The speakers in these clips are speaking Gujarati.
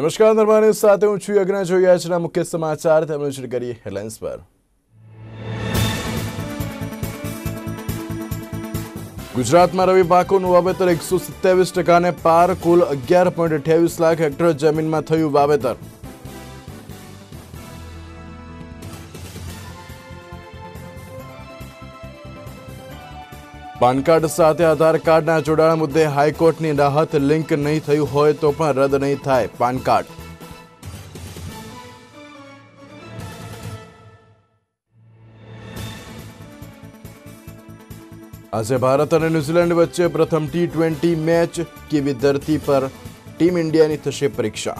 નમસ્કાર નર્માની સાથે હું છું યજ્ઞ જોઈએ આજના મુખ્ય સમાચાર તેમણે નજર કરી હેડલાઇન્સ પર ગુજરાતમાં રવિ પાકોનું વાવેતર એકસો સત્યાવીસ ટકાને પાર કુલ અગિયાર પોઈન્ટ અઠ્યાવીસ લાખ હેક્ટર જમીનમાં થયું વાવેતર પાન કાર્ડ સાથે આધાર કાર્ડના જોડાણ મુદ્દે હાઈકોર્ટની રાહત લિંક નહીં થયું હોય તો પણ રદ નહીં થાય પાન કાર્ડ આજે ભારત અને ન્યૂઝીલેન્ડ વચ્ચે પ્રથમ ટી ટ્વેન્ટી મેચ કેવી ધરતી પર ટીમ ઇન્ડિયાની થશે પરીક્ષા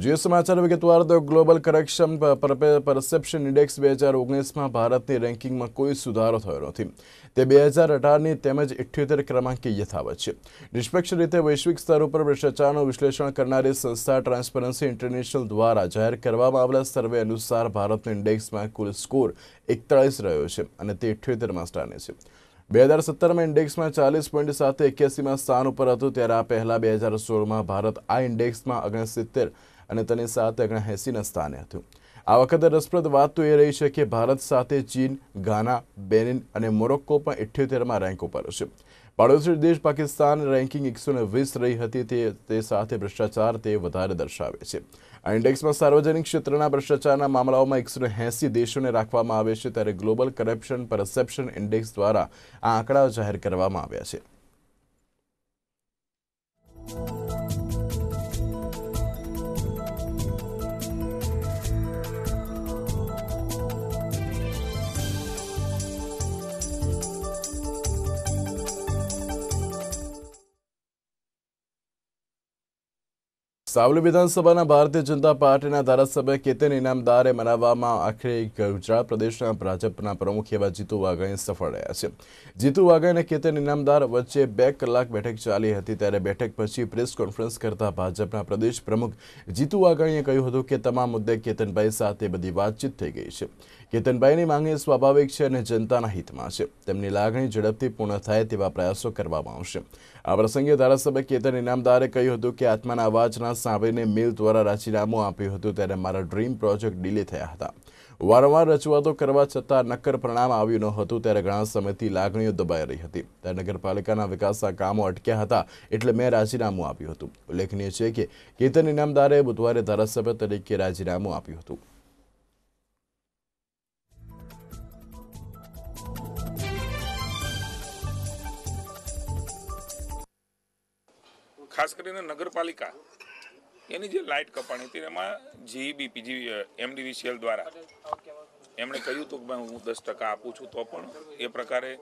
જે સમાચાર વિગતવાર તો ગ્લોબલ કરપ્શન પરસેપ્શન ઇન્ડેક્સ બે હજાર ઓગણીસમાં ભારતની રેન્કિંગમાં કોઈ સુધારો થયો નથી તે બે હજાર અઢારની તેમજ ઇઠ્યોતેર ક્રમાંકે યથાવત છે નિષ્પક્ષ રીતે વૈશ્વિક સ્તર ઉપર ભ્રષ્ટાચારનું વિશ્લેષણ કરનારી સંસ્થા ટ્રાન્સપરન્સી ઇન્ટરનેશનલ દ્વારા જાહેર કરવામાં આવેલા સર્વે અનુસાર ભારતનો ઇન્ડેક્સમાં કુલ સ્કોર એકતાળીસ રહ્યો છે અને તે ઇઠ્યોતેરમાં સ્થાને છે બે હજાર સત્તરમાં ઇન્ડેક્સમાં ચાલીસ પોઈન્ટ સાથે એક્યાસીમાં સ્થાન ઉપર હતું ત્યારે આ પહેલાં બે હજાર સોળમાં ભારત આ ઇન્ડેક્સમાં ઓગણસિત્તેર અને તેને સાત ઓગણએંસીના સ્થાને હતું આ વખતે રસપ્રદ વાત તો એ રહી છે કે ભારત સાથે ચીન ગાના બેનિન અને મોરોક્કો પણ ઇઠ્યોતેરમાં રેન્ક ઉપર છે પાડોશી દેશ પાકિસ્તાન રેન્કિંગ એકસો વીસ રહી હતી તે તે સાથે ભ્રષ્ટાચાર તે વધારે દર્શાવે છે આ ઇન્ડેક્સમાં સાર્વજનિક ક્ષેત્રના ભ્રષ્ટાચારના મામલાઓમાં એકસો એંસી દેશોને રાખવામાં આવે છે ત્યારે ગ્લોબલ કરપ્શન પરસેપ્શન ઇન્ડેક્સ દ્વારા આ આંકડા જાહેર કરવામાં આવ્યા છે સાવલી વિધાનસભાના ભારતીય જનતા પાર્ટીના ધારાસભ્ય કેતન ઇનામદારે મનાવવામાં આખરે ગુજરાત પ્રદેશના ભાજપના પ્રમુખ એવા જીતુ વાઘાણી સફળ રહ્યા છે જીતુ વાઘાણી અને કેતન ઇનામદાર વચ્ચે બે કલાક બેઠક ચાલી હતી ત્યારે બેઠક પછી પ્રેસ કોન્ફરન્સ કરતા ભાજપના પ્રદેશ પ્રમુખ જીતુ વાઘાણીએ કહ્યું હતું કે તમામ મુદ્દે કેતનભાઈ સાથે બધી વાતચીત થઈ ગઈ છે કેતનભાઈની માંગણી સ્વાભાવિક છે અને જનતાના હિતમાં છે તેમની લાગણી ઝડપથી પૂર્ણ થાય તેવા પ્રયાસો કરવામાં આવશે આ પ્રસંગે ધારાસભ્ય કેતન ઇનામદારે કહ્યું હતું કે આત્માના અવાજના સાંભળીને મિલ દ્વારા રાજીનામું આપ્યું હતું ત્યારે મારા ડ્રીમ પ્રોજેક્ટ ડીલે થયા હતા વારંવાર રજૂઆતો કરવા છતાં નક્કર પરિણામ આવ્યું ન હતું ત્યારે ઘણા સમયથી લાગણીઓ દબાઈ રહી હતી ત્યારે નગરપાલિકાના વિકાસના કામો અટક્યા હતા એટલે મેં રાજીનામું આપ્યું હતું ઉલ્લેખનીય છે કે કેતન ઇનામદારે બુધવારે ધારાસભ્ય તરીકે રાજીનામું આપ્યું હતું ખાસ કરીને નગરપાલિકા એની જે લાઇટ કપાણી હતી એમાં જીઈબીપી જી એમડીવીસીએલ દ્વારા એમણે કહ્યું હતું કે હું દસ ટકા આપું છું તો પણ એ પ્રકારે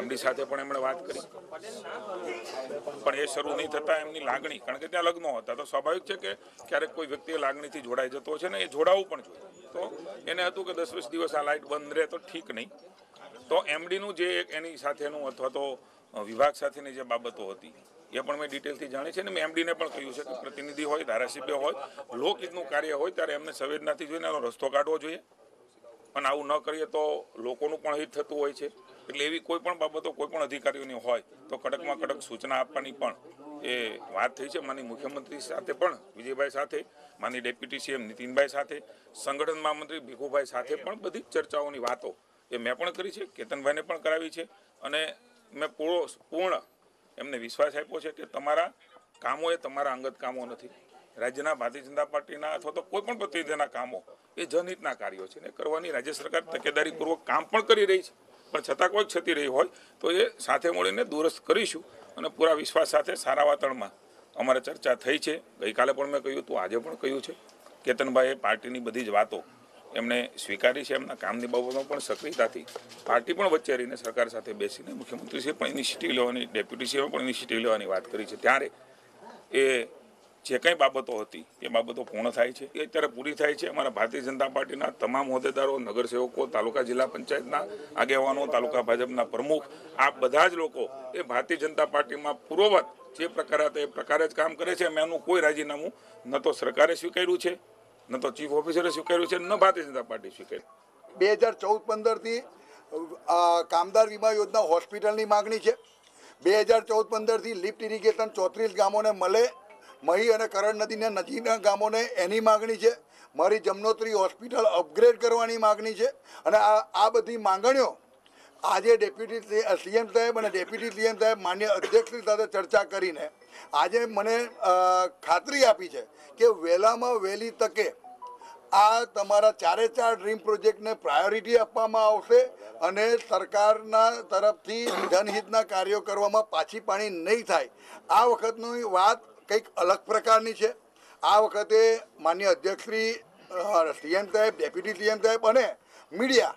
એમડી સાથે પણ એમણે વાત કરી પણ એ શરૂ નહીં થતાં એમની લાગણી કારણ કે ત્યાં લગ્નો હતા તો સ્વાભાવિક છે કે ક્યારેક કોઈ વ્યક્તિએ લાગણીથી જોડાઈ જતો છે ને એ જોડાવું પણ જોઈએ તો એને હતું કે દસ વીસ દિવસ આ લાઇટ બંધ રહે તો ઠીક નહીં તો એમડીનું જે એની સાથેનું અથવા તો વિભાગ સાથેની જે બાબતો હતી એ પણ મેં ડિટેલથી જાણી છે અને મેં એમડીને પણ કહ્યું છે કે પ્રતિનિધિ હોય ધારાસભ્ય હોય લોકહિતનું કાર્ય હોય ત્યારે એમને સંવેદનાથી જોઈને એનો રસ્તો કાઢવો જોઈએ પણ આવું ન કરીએ તો લોકોનું પણ હિત થતું હોય છે એટલે એવી કોઈ પણ બાબતો કોઈ પણ અધિકારીઓની હોય તો કડકમાં કડક સૂચના આપવાની પણ એ વાત થઈ છે માની મુખ્યમંત્રી સાથે પણ વિજયભાઈ સાથે માની ડેપ્યુટી સીએમ નીતિનભાઈ સાથે સંગઠન મહામંત્રી ભીખુભાઈ સાથે પણ બધી ચર્ચાઓની વાતો એ મેં પણ કરી છે કેતનભાઈને પણ કરાવી છે અને મેં પૂરો પૂર્ણ એમને વિશ્વાસ આપ્યો છે કે તમારા કામો એ તમારા અંગત કામો નથી રાજ્યના ભારતીય જનતા પાર્ટીના અથવા તો કોઈ પણ પ્રતિનિધિના કામો એ જનહિતના કાર્યો છે ને કરવાની રાજ્ય સરકાર તકેદારીપૂર્વક કામ પણ કરી રહી છે પણ છતાં કોઈ ક્ષતિ રહી હોય તો એ સાથે મળીને દુરસ્ત કરીશું અને પૂરા વિશ્વાસ સાથે સારા વાતાવરણમાં અમારે ચર્ચા થઈ છે ગઈકાલે પણ મેં કહ્યું હતું આજે પણ કહ્યું છે કેતનભાઈએ પાર્ટીની બધી જ વાતો એમણે સ્વીકારી છે એમના કામની બાબતમાં પણ સક્રિયતાથી પાર્ટી પણ વચ્ચે રહીને સરકાર સાથે બેસીને મુખ્યમંત્રીશ્રીએ પણ ઇનિશિયેટિવ લેવાની ડેપ્યુટીશ્રીએ પણ ઇનિશિયેટિવ લેવાની વાત કરી છે ત્યારે એ જે કંઈ બાબતો હતી એ બાબતો પૂર્ણ થાય છે એ અત્યારે પૂરી થાય છે અમારા ભારતીય જનતા પાર્ટીના તમામ હોદ્દેદારો નગરસેવકો તાલુકા જિલ્લા પંચાયતના આગેવાનો તાલુકા ભાજપના પ્રમુખ આ બધા જ લોકો એ ભારતીય જનતા પાર્ટીમાં પૂર્વવત જે પ્રકાર હતા એ પ્રકારે જ કામ કરે છે અમે એનું કોઈ રાજીનામું ન તો સરકારે સ્વીકાર્યું છે ન તો ચીફ ઓફિસરે સ્વીકાર્યું છે ન ભારતીય જનતા પાર્ટી સ્વીકાર્યું બે હજાર ચૌદ પંદરથી કામદાર વીમા યોજના હોસ્પિટલની માગણી છે બે હજાર ચૌદ પંદરથી લિફ્ટ ઇરિગેશન ચોત્રીસ ગામોને મળે મહી અને કરણ નદીના નજીકના ગામોને એની માગણી છે મારી જમનોત્રી હોસ્પિટલ અપગ્રેડ કરવાની માગણી છે અને આ આ બધી માંગણીઓ આજે ડેપ્યુટી સીએમ સાહેબ અને ડેપ્યુટી સીએમ સાહેબ માન્ય અધ્યક્ષની સાથે ચર્ચા કરીને આજે મને ખાતરી આપી છે કે વહેલામાં વહેલી તકે આ તમારા ચારે ચાર ડ્રીમ પ્રોજેક્ટને પ્રાયોરિટી આપવામાં આવશે અને સરકારના તરફથી જનહિતના કાર્યો કરવામાં પાછી પાણી નહીં થાય આ વખતની વાત કંઈક અલગ પ્રકારની છે આ વખતે માન્ય અધ્યક્ષશ્રી સીએમ સાહેબ ડેપ્યુટી સીએમ સાહેબ અને મીડિયા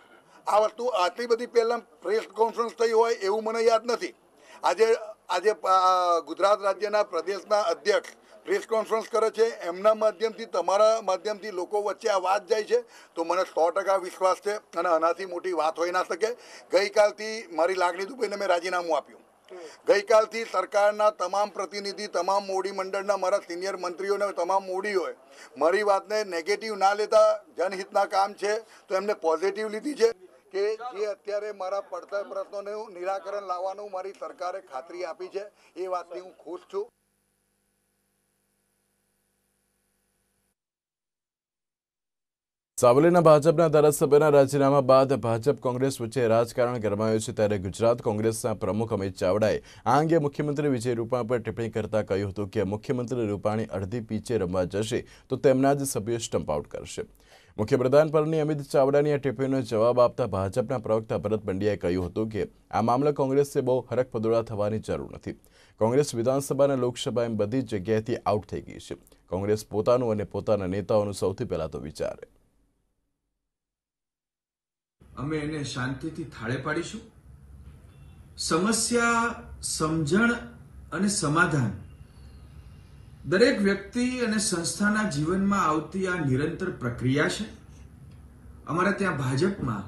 આ વસ્તુ આટલી બધી પહેલાં પ્રેસ કોન્ફરન્સ થઈ હોય એવું મને યાદ નથી આજે આજે ગુજરાત રાજ્યના પ્રદેશના અધ્યક્ષ પ્રેસ કોન્ફરન્સ કરે છે એમના માધ્યમથી તમારા માધ્યમથી લોકો વચ્ચે આ વાત જાય છે તો મને સો ટકા વિશ્વાસ છે અને આનાથી મોટી વાત હોઈ ના શકે ગઈકાલથી મારી લાગણી દુબઈને મેં રાજીનામું આપ્યું ગઈકાલથી સરકારના તમામ પ્રતિનિધિ તમામ મોડી મંડળના મારા સિનિયર મંત્રીઓને તમામ મોડીઓએ મારી વાતને નેગેટિવ ના લેતા જનહિતના કામ છે તો એમને પોઝિટિવ લીધી છે કે જે અત્યારે મારા પડતર પ્રશ્નોનું નિરાકરણ લાવવાનું મારી સરકારે ખાતરી આપી છે એ વાતથી હું ખુશ છું સાવલીના ભાજપના ધારાસભ્યના રાજીનામા બાદ ભાજપ કોંગ્રેસ વચ્ચે રાજકારણ ગરમાયું છે ત્યારે ગુજરાત કોંગ્રેસના પ્રમુખ અમિત ચાવડાએ આ અંગે મુખ્યમંત્રી વિજય રૂપાણી પર ટિપ્પણી કરતા કહ્યું હતું કે મુખ્યમંત્રી રૂપાણી અડધી પીચે રમવા જશે તો તેમના જ સભ્યો સ્ટમ્પ આઉટ કરશે મુખ્યપ્રધાન પરની અમિત ચાવડાની આ ટિપ્પણીનો જવાબ આપતા ભાજપના પ્રવક્તા ભરત પંડ્યાએ કહ્યું હતું કે આ મામલે કોંગ્રેસે બહુ હરખપદોળા થવાની જરૂર નથી કોંગ્રેસ વિધાનસભા અને લોકસભા એમ બધી જગ્યાએથી આઉટ થઈ ગઈ છે કોંગ્રેસ પોતાનું અને પોતાના નેતાઓનું સૌથી પહેલા તો વિચારે અમે એને શાંતિથી થાળે પાડીશું સમસ્યા સમજણ અને સમાધાન દરેક વ્યક્તિ અને સંસ્થાના જીવનમાં આવતી આ નિરંતર પ્રક્રિયા છે અમારા ત્યાં ભાજપમાં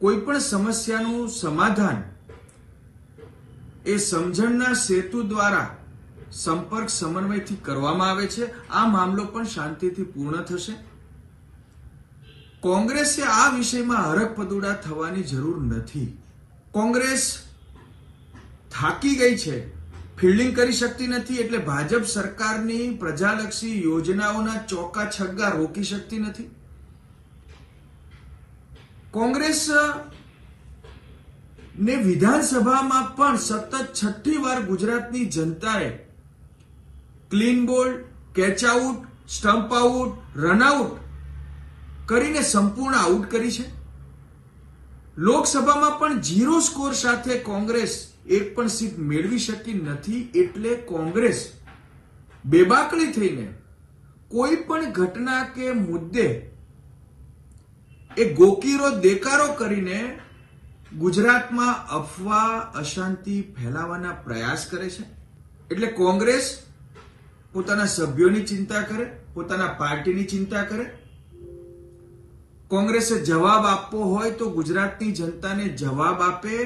કોઈ પણ સમસ્યાનું સમાધાન એ સમજણના સેતુ દ્વારા સંપર્ક સમન્વયથી કરવામાં આવે છે આ મામલો પણ શાંતિથી પૂર્ણ થશે કોંગ્રેસે આ વિષયમાં હરકપદુડા થવાની જરૂર નથી કોંગ્રેસ થાકી ગઈ છે ફિલ્ડિંગ કરી શકતી નથી એટલે ભાજપ સરકારની પ્રજાલક્ષી યોજનાઓના ચોક્કા છગ્ગા રોકી શકતી નથી કોંગ્રેસ ને વિધાનસભામાં પણ સતત છઠ્ઠી વાર ગુજરાતની જનતાએ clean bowled catch out stump out run out કરીને સંપૂર્ણ આઉટ કરી છે લોકસભામાં પણ ઝીરો સ્કોર સાથે કોંગ્રેસ એક પણ સીટ મેળવી શકી નથી એટલે કોંગ્રેસ બેબાકળી થઈને કોઈ પણ ઘટના કે મુદ્દે એ ગોકીરો દેકારો કરીને ગુજરાતમાં અફવા અશાંતિ ફેલાવવાના પ્રયાસ કરે છે એટલે કોંગ્રેસ પોતાના સભ્યોની ચિંતા કરે પોતાના પાર્ટીની ચિંતા કરે કોંગ્રેસે જવાબ આપવો હોય તો ગુજરાતની જનતાને જવાબ આપે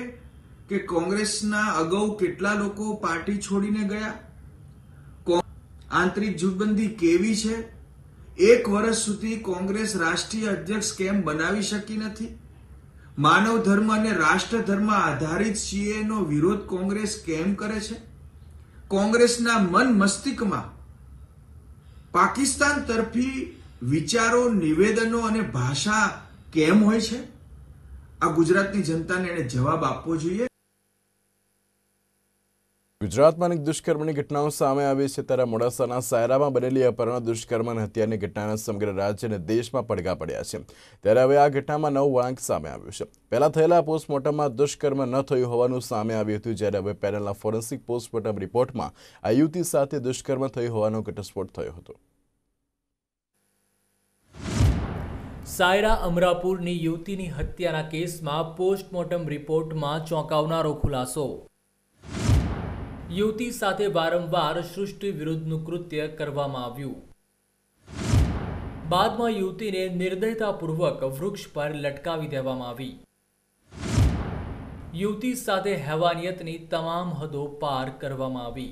કે કોંગ્રેસના અગાઉ કેટલા લોકો પાર્ટી છોડીને ગયા આંતરિક જૂથબંધી કેવી છે એક વર્ષ સુધી કોંગ્રેસ રાષ્ટ્રીય અધ્યક્ષ કેમ બનાવી શકી નથી માનવ ધર્મ અને રાષ્ટ્ર ધર્મ આધારિત સીએનો વિરોધ કોંગ્રેસ કેમ કરે છે કોંગ્રેસના મન મસ્તિકમાં પાકિસ્તાન તરફી વિચારો નિવેદનો અને ભાષા કેમ હોય છે આ ગુજરાતની જનતાને એને જવાબ આપવો જોઈએ ગુજરાતમાં અનેક દુષ્કર્મની ઘટનાઓ સામે આવી છે ત્યારે મોડાસાના સાયરામાં બનેલી અપહરણ દુષ્કર્મ અને હત્યાની ઘટનાના સમગ્ર રાજ્ય અને દેશમાં પડઘા પડ્યા છે ત્યારે હવે આ ઘટનામાં નવ વળાંક સામે આવ્યું છે પહેલાં થયેલા પોસ્ટમોર્ટમમાં દુષ્કર્મ ન થયું હોવાનું સામે આવ્યું હતું જ્યારે હવે પેનલના ફોરેન્સિક પોસ્ટમોર્ટમ રિપોર્ટમાં આ યુવતી સાથે દુષ્કર્મ થયું હોવાનો ઘટસ્ફોટ થયો હતો સાયરા અમરાપુરની યુવતીની હત્યાના કેસમાં પોસ્ટમોર્ટમ રિપોર્ટમાં ચોંકાવનારો ખુલાસો યુવતી સાથે વારંવાર સૃષ્ટિ વિરુદ્ધનું કૃત્ય કરવામાં આવ્યું બાદમાં યુવતીને નિર્દયતાપૂર્વક વૃક્ષ પર લટકાવી દેવામાં આવી યુવતી સાથે હેવાનિયતની તમામ હદો પાર કરવામાં આવી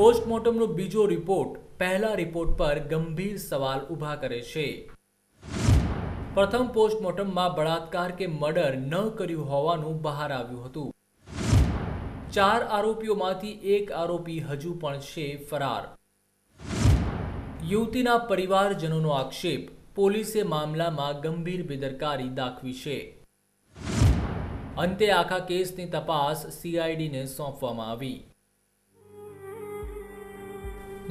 પોસ્ટમોર્ટમનો બીજો રિપોર્ટ પહેલા રિપોર્ટ પર ગંભીર સવાલ ઊભા કરે છે પ્રથમ પોસ્ટમોર્ટમમાં બળાત્કાર કે મર્ડર ન કર્યું હોવાનું બહાર આવ્યું હતું ચાર આરોપીઓમાંથી એક આરોપી હજુ પણ છે ફરાર યુવતીના પરિવારજનોનો આક્ષેપ પોલીસે મામલામાં ગંભીર બેદરકારી દાખવી છે અંતે આખા કેસની તપાસ સીઆઈડીને સોંપવામાં આવી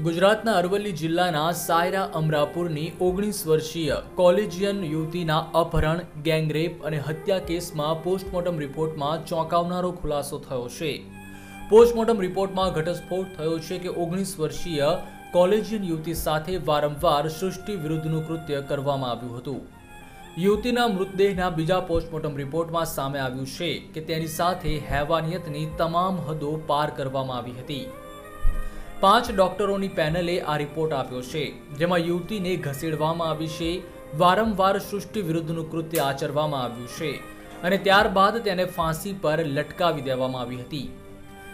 ગુજરાતના અરવલ્લી જિલ્લાના સાયરા અમરાપુરની ઓગણીસ વર્ષીય કોલેજિયન યુવતીના અપહરણ ગેંગરેપ અને હત્યા કેસમાં પોસ્ટમોર્ટમ રિપોર્ટમાં ચોંકાવનારો ખુલાસો થયો છે પોસ્ટમોર્ટમ રિપોર્ટમાં ઘટસ્ફોટ થયો છે કે ઓગણીસ વર્ષીય કોલેજિયન યુવતી સાથે વારંવાર સૃષ્ટિ વિરુદ્ધનું કૃત્ય કરવામાં આવ્યું હતું યુવતીના મૃતદેહના બીજા પોસ્ટમોર્ટમ રિપોર્ટમાં સામે આવ્યું છે કે તેની સાથે હેવાનિયતની તમામ હદો પાર કરવામાં આવી હતી પાંચ ડોક્ટરોની પેનલે આ રિપોર્ટ આપ્યો છે જેમાં યુવતીને ઘસેડવામાં આવી છે વારંવાર સૃષ્ટિ વિરુદ્ધનું કૃત્ય આચરવામાં આવ્યું છે અને ત્યારબાદ તેને ફાંસી પર લટકાવી દેવામાં આવી હતી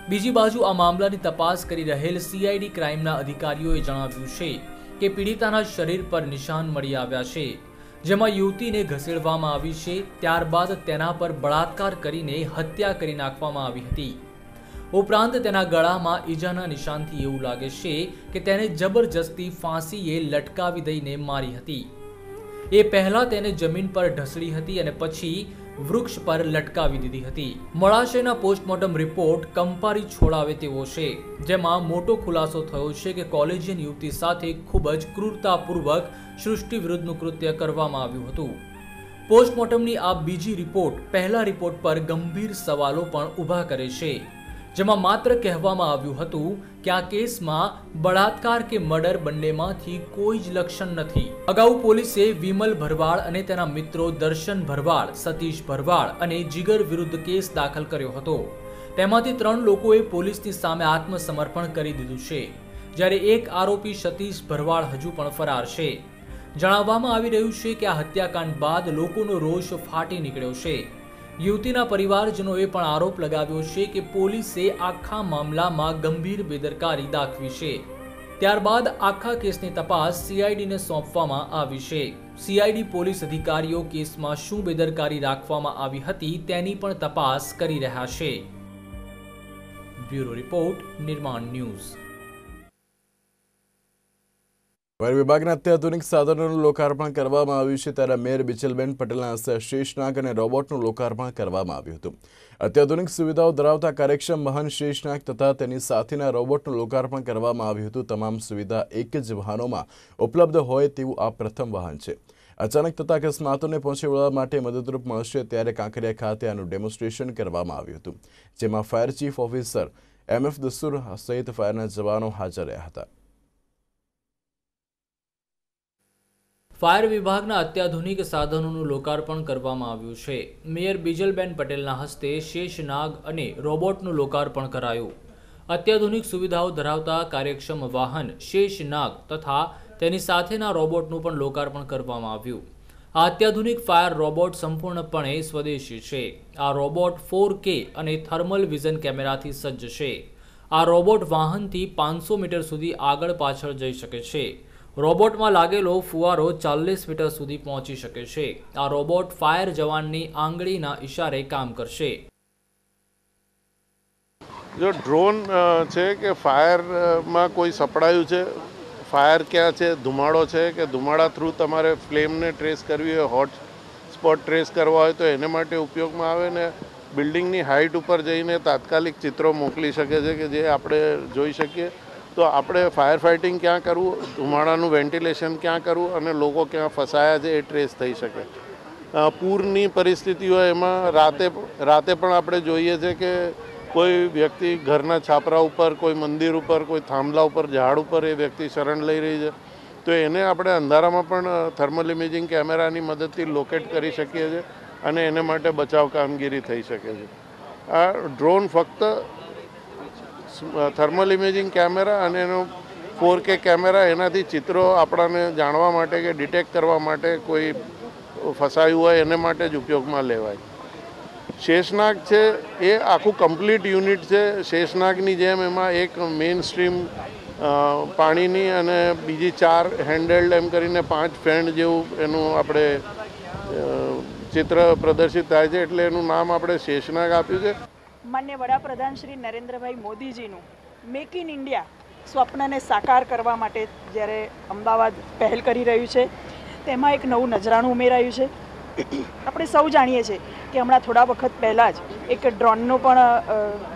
બીજી બાજુ આ મામલાની તપાસ કરી રહેલ સીઆઈડી ક્રાઇમના અધિકારીઓએ જણાવ્યું છે કે પીડિતાના શરીર પર નિશાન મળી આવ્યા છે જેમાં યુવતીને ઘસેડવામાં આવી છે ત્યારબાદ તેના પર બળાત્કાર કરીને હત્યા કરી નાખવામાં આવી હતી ઉપરાંત તેના ગળામાં ઈજાના નિશાનથી એવું લાગે છે કે તેને જબરજસ્તી ફાંસીએ લટકાવી દઈને મારી હતી એ પહેલાં તેને જમીન પર ઢસડી હતી અને પછી વૃક્ષ પર લટકાવી દીધી હતી મળાશયના પોસ્ટમોર્ટમ રિપોર્ટ કંપારી છોડાવે તેવો છે જેમાં મોટો ખુલાસો થયો છે કે કોલેજિયન યુવતી સાથે ખૂબ જ ક્રૂરતાપૂર્વક સૃષ્ટિ વિરુદ્ધનું કૃત્ય કરવામાં આવ્યું હતું પોસ્ટમોર્ટમની આ બીજી રિપોર્ટ પહેલા રિપોર્ટ પર ગંભીર સવાલો પણ ઊભા કરે છે જેમાં માત્ર કહેવામાં આવ્યું હતું કે આ કેસમાં બળાત્કાર કે મર્ડર બંનેમાંથી કોઈ જ લક્ષણ નથી અગાઉ પોલીસે વિમલ ભરવાડ અને તેના મિત્રો દર્શન ભરવાડ સતીશ ભરવાડ અને જીગર વિરુદ્ધ કેસ દાખલ કર્યો હતો તેમાંથી ત્રણ લોકોએ પોલીસની સામે આત્મસમર્પણ કરી દીધું છે જ્યારે એક આરોપી સતીશ ભરવાડ હજુ પણ ફરાર છે જણાવવામાં આવી રહ્યું છે કે આ હત્યાકાંડ બાદ લોકોનો રોષ ફાટી નીકળ્યો છે યુવતીના પરિવારજનોએ પણ આરોપ લગાવ્યો છે કે પોલીસે આખા મામલામાં ગંભીર બેદરકારી દાખવી છે ત્યારબાદ આખા કેસની તપાસ સીઆઈડીને સોંપવામાં આવી છે સીઆઈડી પોલીસ અધિકારીઓ કેસમાં શું બેદરકારી રાખવામાં આવી હતી તેની પણ તપાસ કરી રહ્યા છે બ્યુરો રિપોર્ટ નિર્માણ ન્યૂઝ વન વિભાગના અત્યાધુનિક સાધનોનું લોકાર્પણ કરવામાં આવ્યું છે ત્યારે મેયર બિચલબેન પટેલના હસ્તે શેષનાગ અને રોબોટનું લોકાર્પણ કરવામાં આવ્યું હતું અત્યાધુનિક સુવિધાઓ ધરાવતા કાર્યક્ષમ વાહન શેષનાગ તથા તેની સાથેના રોબોટનું લોકાર્પણ કરવામાં આવ્યું હતું તમામ સુવિધા એક જ વાહનોમાં ઉપલબ્ધ હોય તેવું આ પ્રથમ વાહન છે અચાનક તથા અકસ્માતોને પહોંચી વળવા માટે મદદરૂપ મળશે ત્યારે કાંકરિયા ખાતે આનું ડેમોન્સ્ટ્રેશન કરવામાં આવ્યું હતું જેમાં fire chief officer MF F Dastur સહિત ફાયરના જવાનો હાજર રહ્યા હતા ફાયર વિભાગના અત્યાધુનિક સાધનોનું લોકાર્પણ કરવામાં આવ્યું છે મેયર બીજલબેન પટેલના હસ્તે શેષનાગ અને રોબોટનું લોકાર્પણ કરાયું અત્યાધુનિક સુવિધાઓ ધરાવતા કાર્યક્ષમ વાહન શેષનાગ તથા તેની સાથેના રોબોટનું પણ લોકાર્પણ કરવામાં આવ્યું આ અત્યાધુનિક ફાયર રોબોટ સંપૂર્ણપણે સ્વદેશી છે આ રોબોટ ફોર કે અને થર્મલ વિઝન કેમેરાથી સજ્જ છે આ રોબોટ વાહનથી પાંચસો મીટર સુધી આગળ પાછળ જઈ શકે છે રોબોટમાં લાગેલો ફુવારો ચાલીસ મીટર સુધી પહોંચી શકે છે આ રોબોટ ફાયર જવાનની આંગળીના ઇશારે કામ કરશે જો ડ્રોન છે કે ફાયરમાં કોઈ સપડાયું છે ફાયર ક્યાં છે ધુમાડો છે કે ધુમાડા થ્રુ તમારે ફ્લેમને ટ્રેસ કરવી હોય હોટ સ્પોટ ટ્રેસ કરવા હોય તો એને માટે ઉપયોગમાં આવે ને બિલ્ડિંગની હાઇટ ઉપર જઈને તાત્કાલિક ચિત્રો મોકલી શકે છે કે જે આપણે જોઈ શકીએ તો આપણે ફાયર ફાઇટિંગ ક્યાં કરવું ધુમાડાનું વેન્ટિલેશન ક્યાં કરવું અને લોકો ક્યાં ફસાયા છે એ ટ્રેસ થઈ શકે પૂરની પરિસ્થિતિ હોય એમાં રાતે રાતે પણ આપણે જોઈએ છે કે કોઈ વ્યક્તિ ઘરના છાપરા ઉપર કોઈ મંદિર ઉપર કોઈ થાંભલા ઉપર ઝાડ ઉપર એ વ્યક્તિ શરણ લઈ રહી છે તો એને આપણે અંધારામાં પણ થર્મલ ઇમેજિંગ કેમેરાની મદદથી લોકેટ કરી શકીએ છીએ અને એને માટે બચાવ કામગીરી થઈ શકે છે આ ડ્રોન ફક્ત થર્મલ ઇમેજિંગ કેમેરા અને એનો ફોર કે કેમેરા એનાથી ચિત્રો આપણાને જાણવા માટે કે ડિટેક્ટ કરવા માટે કોઈ ફસાયું હોય એને માટે જ ઉપયોગમાં લેવાય શેષનાગ છે એ આખું કમ્પ્લીટ યુનિટ છે શેષનાગની જેમ એમાં એક મેઇન સ્ટ્રીમ પાણીની અને બીજી ચાર હેન્ડલ્ડ એમ કરીને પાંચ ફેન્ડ જેવું એનું આપણે ચિત્ર પ્રદર્શિત થાય છે એટલે એનું નામ આપણે શેષનાગ આપ્યું છે માન્ય વડાપ્રધાન શ્રી નરેન્દ્રભાઈ મોદીજીનું મેક ઇન ઇન્ડિયા સ્વપ્નને સાકાર કરવા માટે જ્યારે અમદાવાદ પહેલ કરી રહ્યું છે તેમાં એક નવું નજરાણું ઉમેરાયું છે આપણે સૌ જાણીએ છીએ કે હમણાં થોડા વખત પહેલાં જ એક ડ્રોનનું પણ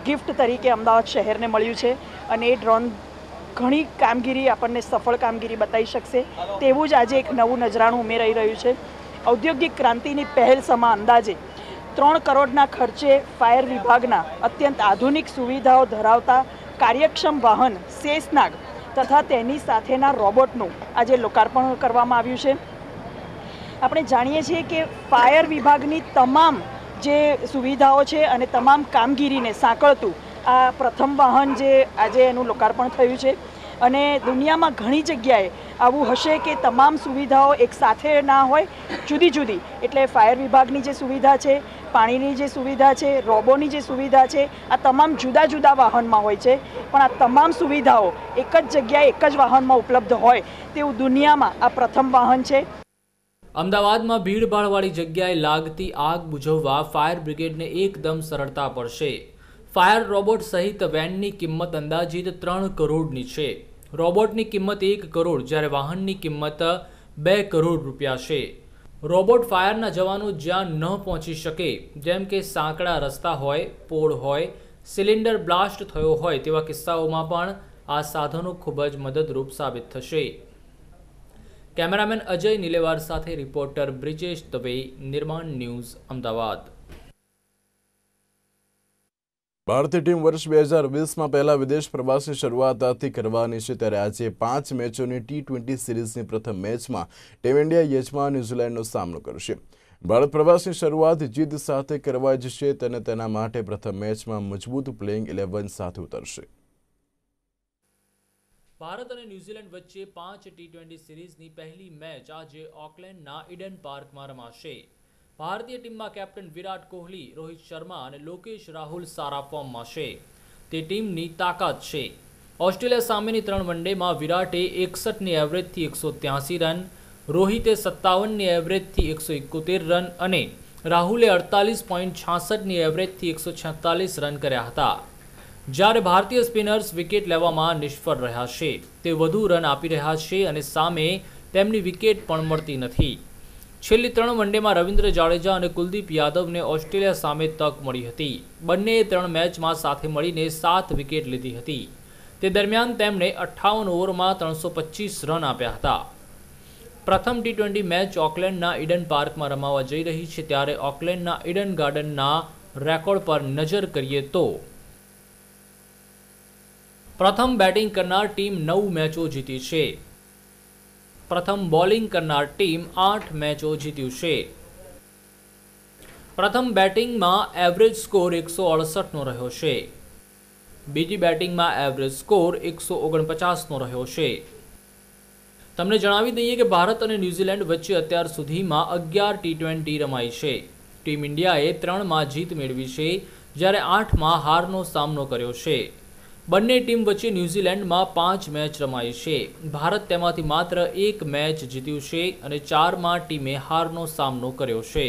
ગિફ્ટ તરીકે અમદાવાદ શહેરને મળ્યું છે અને એ ડ્રોન ઘણી કામગીરી આપણને સફળ કામગીરી બતાવી શકશે તેવું જ આજે એક નવું નજરાણું ઉમેરાઈ રહ્યું છે ઔદ્યોગિક ક્રાંતિની પહેલ સમા અંદાજે ત્રણ કરોડના ખર્ચે ફાયર વિભાગના અત્યંત આધુનિક સુવિધાઓ ધરાવતા કાર્યક્ષમ વાહન શેષનાગ તથા તેની સાથેના રોબોટનું આજે લોકાર્પણ કરવામાં આવ્યું છે આપણે જાણીએ છીએ કે ફાયર વિભાગની તમામ જે સુવિધાઓ છે અને તમામ કામગીરીને સાંકળતું આ પ્રથમ વાહન જે આજે એનું લોકાર્પણ થયું છે અને દુનિયામાં ઘણી જગ્યાએ આવું હશે કે તમામ સુવિધાઓ એક સાથે ના હોય જુદી જુદી એટલે ફાયર વિભાગની જે સુવિધા છે પાણીની જે સુવિધા છે રોબોની જે સુવિધા છે આ તમામ જુદા જુદા વાહનમાં હોય છે પણ આ તમામ સુવિધાઓ એક જ જગ્યાએ એક જ વાહનમાં ઉપલબ્ધ હોય તેવું દુનિયામાં આ પ્રથમ વાહન છે અમદાવાદમાં ભીડભાડવાળી જગ્યાએ લાગતી આગ બુઝવવા ફાયર બ્રિગેડને એકદમ સરળતા પડશે ફાયર રોબોટ સહિત વેનની કિંમત અંદાજિત ત્રણ કરોડની છે રોબોટની કિંમત એક કરોડ જ્યારે વાહનની કિંમત બે કરોડ રૂપિયા છે રોબોટ ફાયરના જવાનો જ્યાં ન પહોંચી શકે જેમ કે સાંકડા રસ્તા હોય પોળ હોય સિલિન્ડર બ્લાસ્ટ થયો હોય તેવા કિસ્સાઓમાં પણ આ સાધનો ખૂબ જ મદદરૂપ સાબિત થશે કેમેરામેન અજય નિલેવાર સાથે રિપોર્ટર બ્રિજેશ દવે નિર્માણ ન્યૂઝ અમદાવાદ ભારતીય ટીમ વર્ષ બે હજાર વીસમાં પહેલા વિદેશ પ્રવાસની શરૂઆતથી કરવાની છે ત્યારે આજે પાંચ મેચોની ટી ટ્વેન્ટી સિરીઝની પ્રથમ મેચમાં ટીમ ઇન્ડિયા યજમાન ન્યૂઝીલેન્ડનો સામનો કરશે ભારત પ્રવાસની શરૂઆત જીત સાથે કરવા જશે તેને તેના માટે પ્રથમ મેચમાં મજબૂત પ્લેઇંગ ઇલેવન સાથે ઉતરશે ભારત અને ન્યૂઝીલેન્ડ વચ્ચે પાંચ ટી ટ્વેન્ટી સિરીઝની પહેલી મેચ આજે ઓકલેન્ડના ઇડન પાર્કમાં રમાશે ભારતીય ટીમમાં કેપ્ટન વિરાટ કોહલી રોહિત શર્મા અને લોકેશ રાહુલ સારા ફોર્મમાં છે તે ટીમની તાકાત છે ઓસ્ટ્રેલિયા સામેની ત્રણ વનડેમાં વિરાટે એકસઠની એવરેજથી એકસો ત્યાસી રન રોહિતે સત્તાવનની એવરેજથી એકસો એકોતેર રન અને રાહુલે અડતાલીસ પોઈન્ટ છાસઠની એવરેજથી એકસો છેતાલીસ રન કર્યા હતા જ્યારે ભારતીય સ્પિનર્સ વિકેટ લેવામાં નિષ્ફળ રહ્યા છે તે વધુ રન આપી રહ્યા છે અને સામે તેમની વિકેટ પણ મળતી નથી છેલ્લી ત્રણ વનડેમાં રવિન્દ્ર જાડેજા અને કુલદીપ યાદવને ઓસ્ટ્રેલિયા સામે તક મળી હતી બંનેએ ત્રણ મેચમાં સાથે મળીને સાત વિકેટ લીધી હતી તે દરમિયાન તેમણે અઠ્ઠાવન ઓવરમાં ત્રણસો રન આપ્યા હતા પ્રથમ ટી ટ્વેન્ટી મેચ ઓકલેન્ડના ઇડન પાર્કમાં રમાવા જઈ રહી છે ત્યારે ઓકલેન્ડના ઇડન ગાર્ડનના રેકોર્ડ પર નજર કરીએ તો પ્રથમ બેટિંગ કરનાર ટીમ નવ મેચો જીતી છે પ્રથમ બોલિંગ કરનાર ટીમ આઠ મેચો જીત્યું છે પ્રથમ બેટિંગમાં એવરેજ સ્કોર એકસો અડસઠનો રહ્યો છે બીજી બેટિંગમાં એવરેજ સ્કોર એકસો ઓગણપચાસનો રહ્યો છે તમને જણાવી દઈએ કે ભારત અને ન્યૂઝીલેન્ડ વચ્ચે અત્યાર સુધીમાં અગિયાર ટી ટ્વેન્ટી રમાઈ છે ટીમ ઇન્ડિયાએ ત્રણમાં જીત મેળવી છે જ્યારે આઠમાં હારનો સામનો કર્યો છે બંને ટીમ વચ્ચે ન્યૂઝીલેન્ડમાં પાંચ મેચ રમાઈ છે ભારત તેમાંથી માત્ર એક મેચ જીત્યું છે અને ચારમાં ટીમે હારનો સામનો કર્યો છે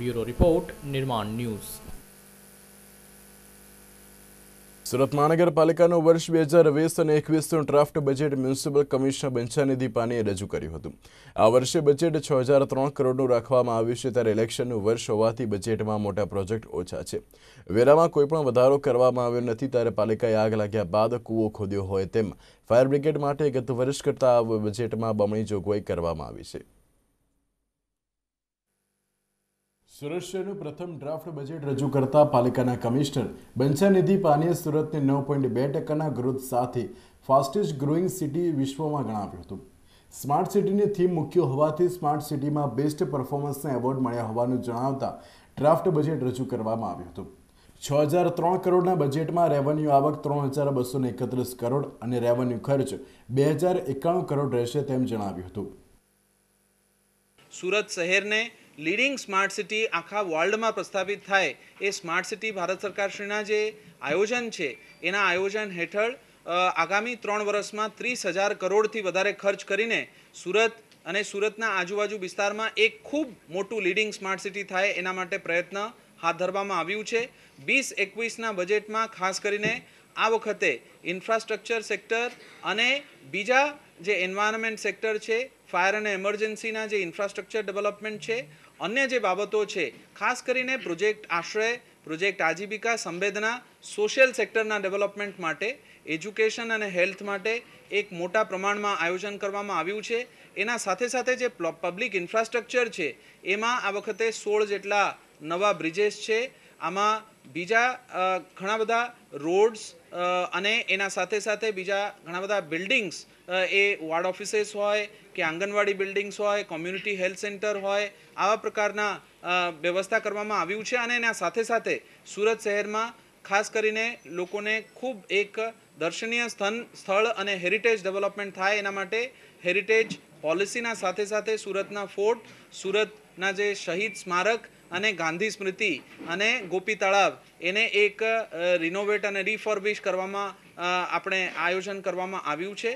bureau report Nirman news Surat મહાનગરપાલિકાનો વર્ષ બે હજાર વીસ અને એકવીસનું draft budget municipal commissioner Banchhanidhi પાનીએ રજૂ કર્યું હતું આ વર્ષે બજેટ છ હજાર ત્રણ કરોડનું રાખવામાં આવ્યું છે ત્યારે ઇલેક્શનનું વર્ષ હોવાથી બજેટમાં મોટા પ્રોજેક્ટ ઓછા છે વેરામાં કોઈપણ વધારો કરવામાં આવ્યો નથી ત્યારે પાલિકાએ આગ લાગ્યા બાદ કૂવો ખોદ્યો હોય તેમ ફાયર બ્રિગેડ માટે ગત વર્ષ કરતાં આ બજેટમાં બમણી જોગવાઈ કરવામાં આવી છે સુરતનું પ્રથમ ડ્રાફ્ટ બજેટ રજૂ કરતા પાલિકાના કમિશનર બંછાનિધિ પાનીએ સુરતને નવ પોઈન્ટ બે ટકાના ગ્રોથ સાથે ફાસ્ટેસ્ટ ગ્રોઈંગ સિટી વિશ્વમાં ગણાવ્યું હતું સ્માર્ટ સિટીની થીમ મૂક્યો હોવાથી સ્માર્ટ સિટીમાં બેસ્ટ પરફોર્મન્સને એવોર્ડ મળ્યા હોવાનું જણાવતા ડ્રાફ્ટ બજેટ રજૂ કરવામાં આવ્યું હતું છ હજાર ત્રણ કરોડના બજેટમાં રેવન્યુ આવક ત્રણ હજાર બસો એકત્રીસ કરોડ અને રેવન્યુ ખર્ચ બે હજાર એકાણું કરોડ રહેશે તેમ જણાવ્યું હતું સુરત શહેરને લીડિંગ સ્માર્ટ સિટી આખા વર્લ્ડમાં પ્રસ્થાપિત થાય એ સ્માર્ટ સિટી ભારત સરકારશ્રીના જે આયોજન છે એના આયોજન હેઠળ આગામી ત્રણ વર્ષમાં ત્રીસ હજાર કરોડથી વધારે ખર્ચ કરીને સુરત અને સુરતના આજુબાજુ વિસ્તારમાં એક ખૂબ મોટું લીડિંગ સ્માર્ટ સિટી થાય એના માટે પ્રયત્ન હાથ ધરવામાં આવ્યું છે વીસ એકવીસના બજેટમાં ખાસ કરીને આ વખતે ઇન્ફ્રાસ્ટ્રક્ચર સેક્ટર અને બીજા જે એન્વાયરમેન્ટ સેક્ટર છે ફાયર અને એમરજન્સીના જે ઇન્ફ્રાસ્ટ્રક્ચર ડેવલપમેન્ટ છે અન્ય જે બાબતો છે ખાસ કરીને પ્રોજેક્ટ આશ્રય પ્રોજેક્ટ આજીવિકા સંવેદના સોશિયલ સેક્ટરના ડેવલપમેન્ટ માટે એજ્યુકેશન અને હેલ્થ માટે એક મોટા પ્રમાણમાં આયોજન કરવામાં આવ્યું છે એના સાથે સાથે જે પબ્લિક ઇન્ફ્રાસ્ટ્રક્ચર છે એમાં આ વખતે સોળ જેટલા નવા બ્રિજેસ છે આમાં બીજા ઘણા બધા રોડ્સ અને એના સાથે સાથે બીજા ઘણા બધા બિલ્ડિંગ્સ એ વાર્ડ ઓફિસેસ હોય કે આંગણવાડી બિલ્ડિંગ્સ હોય કોમ્યુનિટી હેલ્થ સેન્ટર હોય આવા પ્રકારના વ્યવસ્થા કરવામાં આવ્યું છે અને એના સાથે સાથે સુરત શહેરમાં ખાસ કરીને લોકોને ખૂબ એક દર્શનીય સ્થન સ્થળ અને હેરિટેજ ડેવલપમેન્ટ થાય એના માટે હેરિટેજ પોલિસીના સાથે સાથે સુરતના ફોર્ટ સુરતના જે શહીદ સ્મારક અને ગાંધી સ્મૃતિ અને ગોપી તળાવ એને એક રિનોવેટ અને રિફર્બિશ કરવામાં આપણે આયોજન કરવામાં આવ્યું છે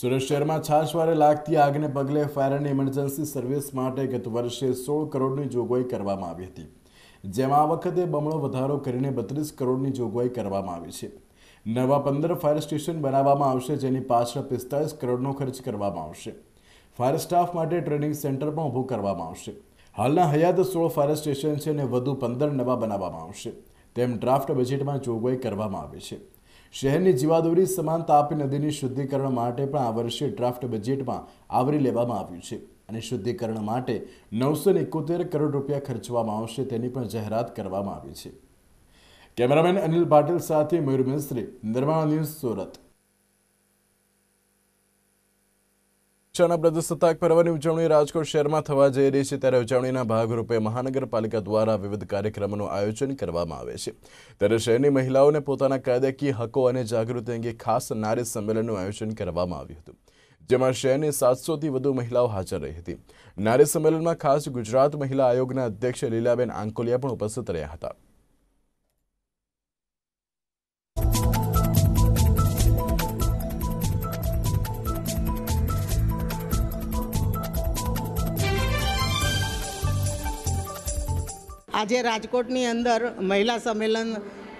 સુરત શહેરમાં છાશવારે લાગતી આગને પગલે ફાયર એન્ડ ઇમરજન્સી સર્વિસ માટે ગત વર્ષે સોળ કરોડની જોગવાઈ કરવામાં આવી હતી જેમાં આ વખતે બમણો વધારો કરીને બત્રીસ કરોડની જોગવાઈ કરવામાં આવી છે નવા પંદર ફાયર સ્ટેશન બનાવવામાં આવશે જેની પાછળ પિસ્તાળીસ કરોડનો ખર્ચ કરવામાં આવશે ફાયર સ્ટાફ માટે ટ્રેનિંગ સેન્ટર પણ ઊભું કરવામાં આવશે હાલના હયાત સોળ ફાયર સ્ટેશન છે અને વધુ પંદર નવા બનાવવામાં આવશે તેમ ડ્રાફ્ટ બજેટમાં જોગવાઈ કરવામાં આવી છે શહેરની જીવાદોરી સમાન તાપી નદીની શુદ્ધિકરણ માટે પણ આ વર્ષે ડ્રાફ્ટ બજેટમાં આવરી લેવામાં આવ્યું છે અને શુદ્ધિકરણ માટે નવસો એકોતેર કરોડ રૂપિયા ખર્ચવામાં આવશે તેની પણ જાહેરાત કરવામાં આવી છે કેમેરામેન અનિલ પાટીલ સાથે મયુર મિસ્ત્રી નિર્માણ ન્યૂઝ સુરત ચાના પ્રજાસત્તાક પર્વની ઉજવણી રાજકોટ શહેરમાં થવા જઈ રહી છે ત્યારે ઉજવણીના ભાગરૂપે મહાનગરપાલિકા દ્વારા વિવિધ કાર્યક્રમોનું આયોજન કરવામાં આવે છે ત્યારે શહેરની મહિલાઓને પોતાના કાયદાકીય હકો અને જાગૃતિ અંગે ખાસ નારી સંમેલનનું આયોજન કરવામાં આવ્યું હતું જેમાં શહેરની સાતસોથી વધુ મહિલાઓ હાજર રહી હતી નારી સંમેલનમાં ખાસ ગુજરાત મહિલા આયોગના અધ્યક્ષ લીલાબેન આંકોલિયા પણ ઉપસ્થિત રહ્યા હતા આજે રાજકોટની અંદર મહિલા સંમેલન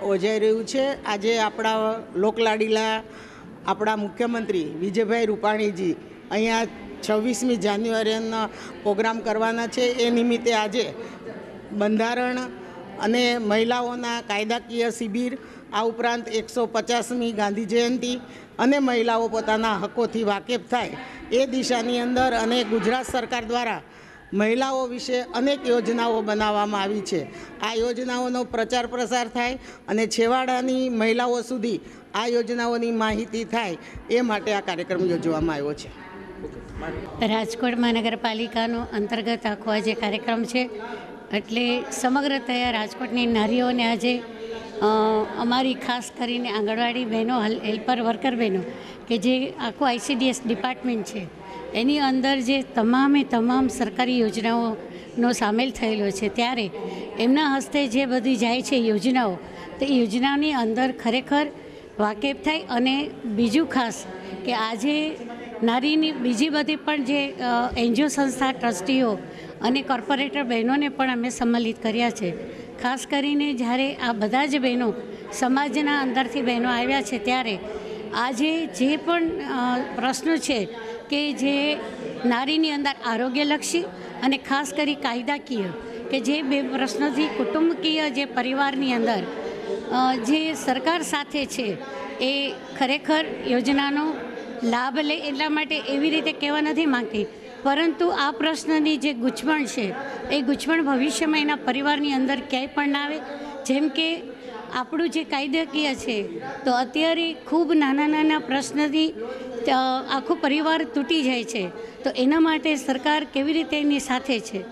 યોજાઈ રહ્યું છે આજે આપણા લોકલાડીલા આપણા મુખ્યમંત્રી વિજયભાઈ રૂપાણીજી અહીંયા છવ્વીસમી જાન્યુઆરીના પ્રોગ્રામ કરવાના છે એ નિમિત્તે આજે બંધારણ અને મહિલાઓના કાયદાકીય શિબિર આ ઉપરાંત એકસો પચાસમી ગાંધી જયંતિ અને મહિલાઓ પોતાના હકોથી વાકેફ થાય એ દિશાની અંદર અને ગુજરાત સરકાર દ્વારા મહિલાઓ વિશે અનેક યોજનાઓ બનાવવામાં આવી છે આ યોજનાઓનો પ્રચાર પ્રસાર થાય અને છેવાડાની મહિલાઓ સુધી આ યોજનાઓની માહિતી થાય એ માટે આ કાર્યક્રમ યોજવામાં આવ્યો છે રાજકોટ મહાનગરપાલિકાનો અંતર્ગત આખો આજે કાર્યક્રમ છે એટલે સમગ્રતયા રાજકોટની નારીઓને આજે અમારી ખાસ કરીને આંગણવાડી બહેનો હેલ્પર વર્કર બહેનો કે જે આખું આઈસીડીએસ ડિપાર્ટમેન્ટ છે એની અંદર જે તમામે તમામ સરકારી યોજનાઓનો સામેલ થયેલો છે ત્યારે એમના હસ્તે જે બધી જાય છે યોજનાઓ તે યોજનાની અંદર ખરેખર વાકેફ થાય અને બીજું ખાસ કે આજે નારીની બીજી બધી પણ જે એનજીઓ સંસ્થા ટ્રસ્ટીઓ અને કોર્પોરેટર બહેનોને પણ અમે સંમલિત કર્યા છે ખાસ કરીને જ્યારે આ બધા જ બહેનો સમાજના અંદરથી બહેનો આવ્યા છે ત્યારે આજે જે પણ પ્રશ્નો છે કે જે નારીની અંદર આરોગ્યલક્ષી અને ખાસ કરી કાયદાકીય કે જે બે પ્રશ્નથી કુટુંબકીય જે પરિવારની અંદર જે સરકાર સાથે છે એ ખરેખર યોજનાનો લાભ લે એટલા માટે એવી રીતે કહેવા નથી માગતી પરંતુ આ પ્રશ્નની જે ગૂંચવણ છે એ ગૂંચવણ ભવિષ્યમાં એના પરિવારની અંદર ક્યાંય પણ ના આવે જેમ કે આપણું જે કાયદાકીય છે તો અત્યારે ખૂબ નાના નાના પ્રશ્નથી આખો પરિવાર તૂટી જાય છે તો એના માટે સરકાર કેવી રીતે એની સાથે છે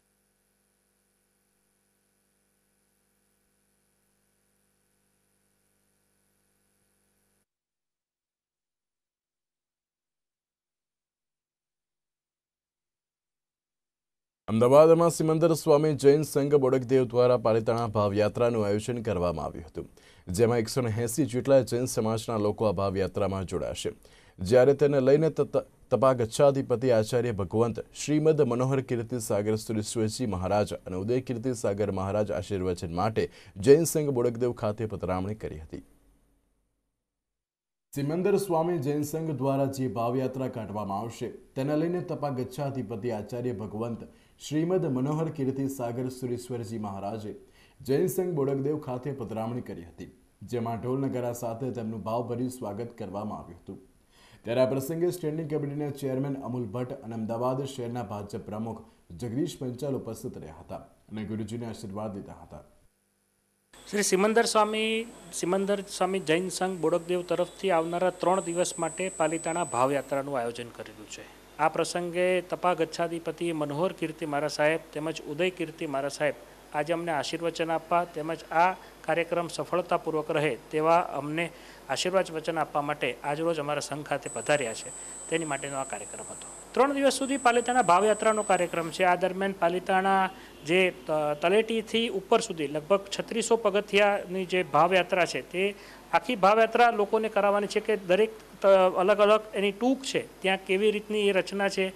અમદાવાદમાં સિમંદર સ્વામી જૈન સંઘ બોડકદેવ દ્વારા પાલિતાણા ભાવયાત્રાનું આયોજન કરવામાં આવ્યું હતું જેમાં એકસો જેટલા જૈન સમાજના લોકો આ ભાવયાત્રામાં જોડાશે જ્યારે તેને લઈને તપાગચ્છાધિપતિ આચાર્ય ભગવંત શ્રીમદ મનોહર કીર્તિ સાગર સુરેશ્વરજી મહારાજ અને ઉદય કીર્તિ સાગર મહારાજ આશીર્વચન માટે જૈન સંઘ બોડકદેવ ખાતે પતરામણી કરી હતી સિમંદર સ્વામી જૈન સંઘ દ્વારા જે ભાવયાત્રા કાઢવામાં આવશે તેને લઈને તપાગચ્છાધિપતિ આચાર્ય ભગવંત શ્રીમદ મનોહર કીર્તિ સાગર સુરેશ્વરજી મહારાજે જૈન સંઘ બોડકદેવ ખાતે પતરામણી કરી હતી જેમાં ઢોલનગરા સાથે તેમનું ભાવભર્યું સ્વાગત કરવામાં આવ્યું હતું ત્યારે આ પ્રસંગે સ્ટેન્ડિંગ કમિટીના ચેરમેન અમુલ ભટ્ટ અને અમદાવાદ શહેરના ભાજપ પ્રમુખ જગદીશ પંચાલ ઉપસ્થિત રહ્યા હતા અને ગુરુજીને આશીર્વાદ લીધા હતા શ્રી સિમંદર સ્વામી સિમંદર સ્વામી જૈન સંઘ બોડકદેવ તરફથી આવનારા ત્રણ દિવસ માટે પાલિતાણા ભાવયાત્રાનું આયોજન કરેલું છે આ પ્રસંગે તપા ગચ્છાધિપતિ મનોહર કીર્તિ મારા સાહેબ તેમજ ઉદય કીર્તિ મારા સાહેબ આજે અમને આશીર્વચન આપવા તેમજ આ કાર્યક્રમ સફળતાપૂર્વક રહે તેવા અમને આશીર્વાદ વચન આપવા માટે આજરોજ અમારા સંઘ ખાતે પધાર્યા છે તેની માટેનો આ કાર્યક્રમ હતો ત્રણ દિવસ સુધી પાલિતાણા ભાવયાત્રાનો કાર્યક્રમ છે આ દરમિયાન પાલિતાણા જે તલેટીથી ઉપર સુધી લગભગ છત્રીસો પગથિયાની જે ભાવયાત્રા છે તે આખી ભાવયાત્રા લોકોને કરાવવાની છે કે દરેક અલગ અલગ એની ટૂંક છે ત્યાં કેવી રીતની એ રચના છે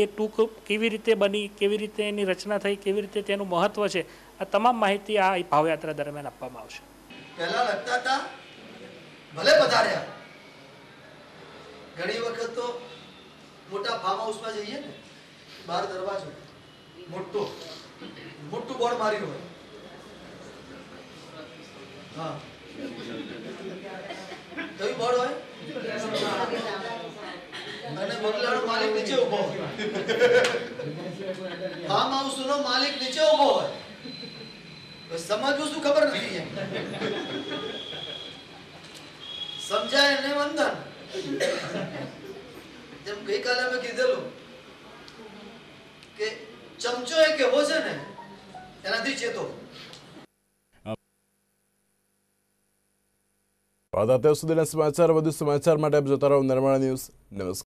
એ ટૂંક કેવી રીતે બની કેવી રીતે એની રચના થઈ કેવી રીતે તેનું મહત્વ છે આ તમામ માહિતી આ ભાવયાત્રા દરમિયાન આપવામાં આવશે પહેલાં લખતા હતા ભલે પધાર્યા ઘણી વખત તો મોટા ફાર્મ હાઉસમાં જઈએ ને બાર દરવાજો મોટો મોટું બોર્ડ માર્યું હોય હા કયું બોર્ડ હોય અને બંગલાનો માલિક નીચે ઉભો હોય ફાર્મ હાઉસ નો માલિક નીચે ઉભો હોય સમજવું શું ખબર નથી સમજાય ને વંદન જેમ ગઈકાલે મેં કીધેલું કે ચમચો એ કેવો છે ને એનાથી ચેતો અત્યાર સુધીના સમાચાર વધુ સમાચાર માટે આપ જોતા રહો નર્મદા ન્યૂઝ નમસ્કાર